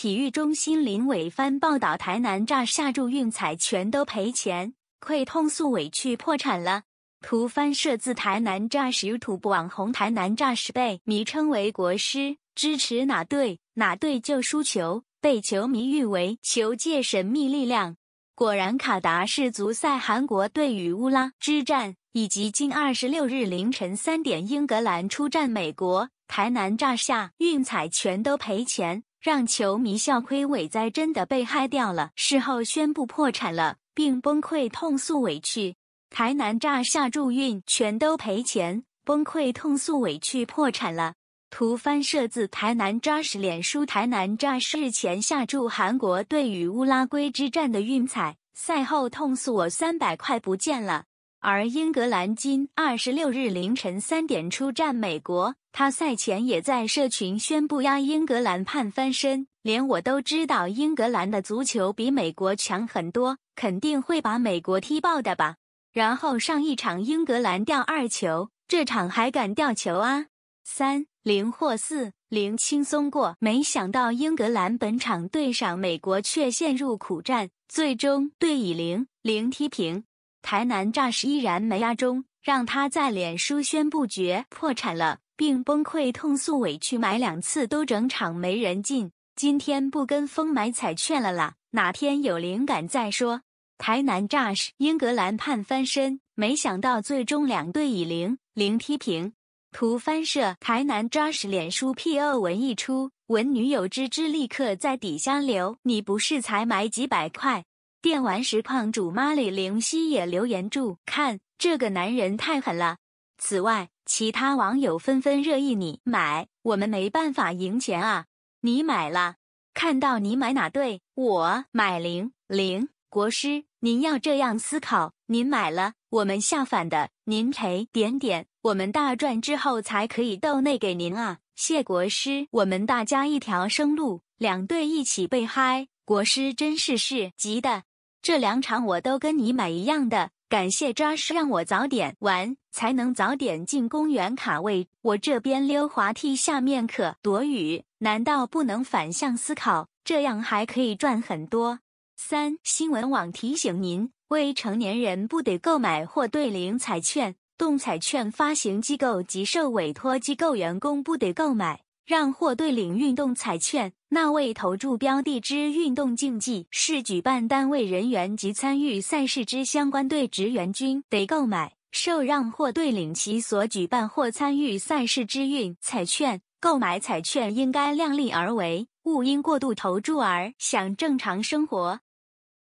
体育中心林伟帆报道：台南诈下注运彩全都赔钱，愧痛诉委屈破产了。图番摄自台南诈十土网红台南诈十被迷称为国师，支持哪队哪队就输球，被球迷誉为球界神秘力量。果然，卡达世足赛韩国队与乌拉之战，以及今二十六日凌晨三点英格兰出战美国，台南诈下运彩全都赔钱。让球迷笑亏，伟哉真的被害掉了。事后宣布破产了，并崩溃痛诉委屈。台南炸下注运全都赔钱，崩溃痛诉委屈破产了。图翻摄自台南诈士脸书。台南诈士日前下注韩国队与乌拉圭之战的运彩，赛后痛诉我三百块不见了。而英格兰今二十六日凌晨三点出战美国，他赛前也在社群宣布压英格兰判翻身。连我都知道英格兰的足球比美国强很多，肯定会把美国踢爆的吧？然后上一场英格兰掉二球，这场还敢掉球啊？三零或四零轻松过，没想到英格兰本场对上美国却陷入苦战，最终队以零零踢平。台南诈尸依然没压中，让他在脸书宣布绝破产了，并崩溃痛诉委屈，买两次都整场没人进，今天不跟风买彩券了啦，哪天有灵感再说。台南诈尸，英格兰盼翻身，没想到最终两队以零零踢平。图翻摄台南诈尸脸书 PO 文一出，文女友芝芝立刻在底下留你不是才买几百块？”电玩实况主 m a r l y 灵犀也留言注看这个男人太狠了。此外，其他网友纷纷热议：“你买，我们没办法赢钱啊！你买了，看到你买哪对，我买零零国师，您要这样思考。您买了，我们下反的，您赔点点，我们大赚之后才可以豆内给您啊，谢国师，我们大家一条生路，两队一起被嗨，国师真是是急的。”这两场我都跟你买一样的，感谢抓实，让我早点玩，才能早点进公园卡位。我这边溜滑梯下面可躲雨，难道不能反向思考？这样还可以赚很多。三新闻网提醒您：未成年人不得购买或兑领彩券，动彩券发行机构及受委托机构员工不得购买，让或兑领运动彩券。那位投注标的之运动竞技，是举办单位人员及参与赛事之相关队职员均得购买、受让或对领其所举办或参与赛事之运彩券。购买彩券应该量力而为，勿因过度投注而想正常生活。